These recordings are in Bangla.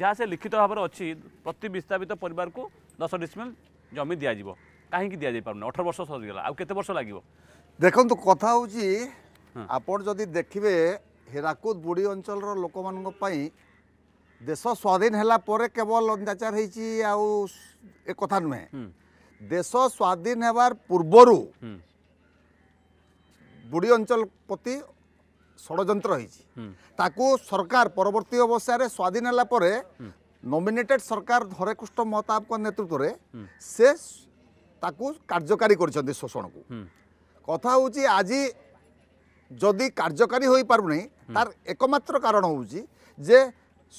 ଯାହା ସେ ଲିଖିତ ଭାବରେ ଅଛି ପ୍ରତି ବିସ୍ତାପିତ ପରିବାରକୁ ଦଶ ଡିସମିଲ୍ ଜମି ଦିଆଯିବ କାହିଁକି ଦିଆଯାଇପାରୁନି ଅଠର ବର୍ଷ ସରିଗଲା ଆଉ କେତେ ବର୍ଷ ଲାଗିବ ଦେଖନ୍ତୁ କଥା ହେଉଛି ଆପଣ ଯଦି ଦେଖିବେ ହୀରାକୁଦ ବୁଡ଼ି ଅଞ୍ଚଳର ଲୋକମାନଙ୍କ ପାଇଁ ଦେଶ ସ୍ୱାଧୀନ ହେଲା ପରେ କେବଳ ଅତ୍ୟାଚାର ହେଇଛି ଆଉ ଏ କଥା ନୁହେଁ ଦେଶ ସ୍ୱାଧୀନ ହେବାର ପୂର୍ବରୁ ବୁଡ଼ି ଅଞ୍ଚଳ ପ୍ରତି ষড়যন্ত্র হয়েছে তাকে সরকার পরবর্তী অবস্থায় স্বাধীন হলা পরে নমিনেটেড সরকার হরেকৃষ্ণ মহতাবক নেতৃত্বরে সে তাকে কার্যকারী করেছেন শোষণকু কথা হচ্ছে আজি যদি কার্যকারী হয়ে পারুনি তার একমাত্র কারণ হচ্ছে যে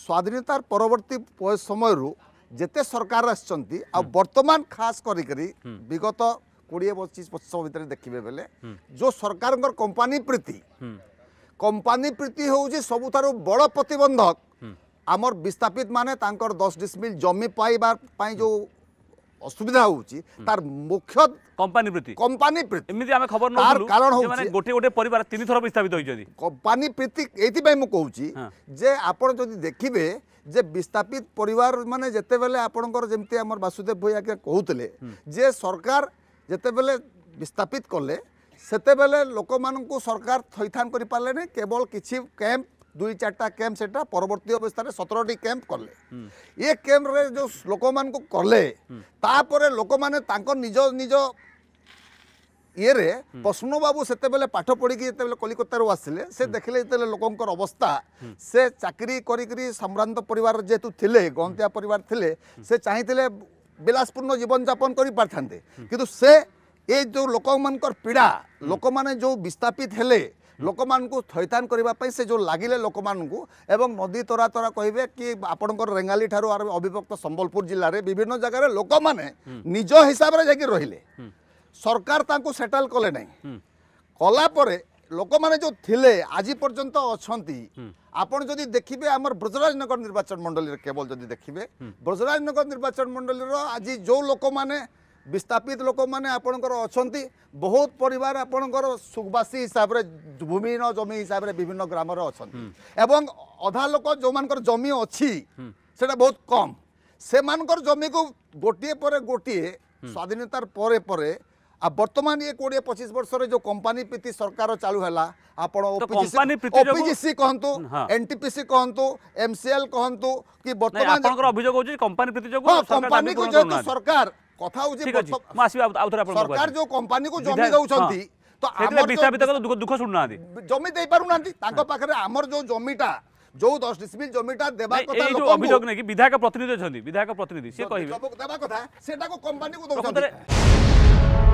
স্বাধীনতার পরবর্তী সময়ের যেতে সরকার আসছেন আর্তমান খাস করি বিগত কোড়িয়ে পঁচিশ বর্ষ ভিতরে দেখবে বেলে যে সরকার কোম্পানি প্রীতি কোম্পানি প্রীতি হচ্ছে সবুঠার বড় প্রতবন্ধক আমার বিস্থাপিত মানে তাঁর দশ ডিসমিল জমি পাইবা যে অসুবিধা হচ্ছে তার মুখ্য কোম্পানি প্রীতি কোম্পানি প্রীতি এমনি আমি খবর তার কারণ হচ্ছে গোটে গোটে পরিবার তিন থর বিস্থাপিত হয়েছে কোম্পানি প্রীতি এইপাই মু কৌছি যে আপনার যদি দেখবে যে বিস্থাপিত পরিবার মানে যেতবে আপনার যেমতি আমার বাসুদেব ভূয়া কুলে যে সরকার যেতবে বিস্থাপিত কলে সেতবে লোক সরকার থইথান করে পালে কেবল কিছু ক্যাম্প দুই চারটা ক্যাম্প সেটা পরবর্তী অবস্থায় সতেরোটি ক্যাম্প কলে ইয়ে ক্যাম্পরে যে লোক কলে তাপরে লোক মানে তাঁর নিজ নিজ ইয়ে প্রশ্নবাবু সেতবে পাঠ পড়ি যেত কলিকতার আসলে সে দেখলে যেত লোকর অবস্থা সে চাকরি করি সম্ভ্রান্ত পরিবার যেহেতু লে গন্তিয়া পরিবার লে সে চাইলে বিলাসপূর্ণ জীবনযাপন করে পারিথান্তে কিন্তু সে ଏ ଯେଉଁ ଲୋକମାନଙ୍କର ପୀଡ଼ା ଲୋକମାନେ ଯେଉଁ ବିସ୍ଥାପିତ ହେଲେ ଲୋକମାନଙ୍କୁ ଥଇଥାନ କରିବା ପାଇଁ ସେ ଯେଉଁ ଲାଗିଲେ ଲୋକମାନଙ୍କୁ ଏବଂ ନଦୀ ତରା ତରା କହିବେ କି ଆପଣଙ୍କର ରେଙ୍ଗାଲି ଠାରୁ ଅବିଭକ୍ତ ସମ୍ବଲପୁର ଜିଲ୍ଲାରେ ବିଭିନ୍ନ ଜାଗାରେ ଲୋକମାନେ ନିଜ ହିସାବରେ ଯାଇକି ରହିଲେ ସରକାର ତାଙ୍କୁ ସେଟେଲ କଲେ ନାହିଁ କଲା ପରେ ଲୋକମାନେ ଯେଉଁ ଥିଲେ ଆଜି ପର୍ଯ୍ୟନ୍ତ ଅଛନ୍ତି ଆପଣ ଯଦି ଦେଖିବେ ଆମର ବ୍ରଜରାଜନଗର ନିର୍ବାଚନ ମଣ୍ଡଳୀରେ କେବଳ ଯଦି ଦେଖିବେ ବ୍ରଜରାଜନଗର ନିର୍ବାଚନ ମଣ୍ଡଳୀର ଆଜି ଯେଉଁ ଲୋକମାନେ विस्थापित लोक मैंने आपणकर अच्छा बहुत परिवार आपणकर सुखवासी हिसाब से भूमि न जमी हिसाब से विभिन्न ग्राम अच्छा एवं अधा लोक जो मान जमी अच्छी সেটা বহুত কম সেমানকর জমিকু গোটিয়ে পরে গোটিয়ে স্বাধীনতার পরে পরে আর বর্তমান ইয়ে কোড়িয়ে পঁচিশ বর্ষরে যে কোম্পানি প্রীতি সরকার চালু হেলা আপন ওপিজিসি কহন্তু এনটিপিসি কহন্তু এমসিএল কহন্তু কি বর্তমান অভিযোগ হচ্ছে কোম্পানি প্রীতি যোগ কোম্পানি যেহেতু সরকার କଥା ହଉଛି ମୁଁ ଆସିବି ଆଉ ଥରେ ସରକାର ଯୋଉ କମ୍ପାନୀକୁ ଜମି ଦଉଛନ୍ତି ତ ଦୁଃଖ ଶୁଣୁନାହାନ୍ତି ଜମି ଦେଇପାରୁନାହାନ୍ତି ତାଙ୍କ ପାଖରେ ଆମର ଯୋଉ ଜମିଟା ଯୋଉ দশ ডিসমিল জমিটা দেবা কথা লোক অভিযোগ নাকি বিধায়ক প্রতিনিধি অনেক বিধায়ক প্রতিনিধি সে কহিবে দেবা কথা সেটাকে কোম্পানিকে দৌছন্তি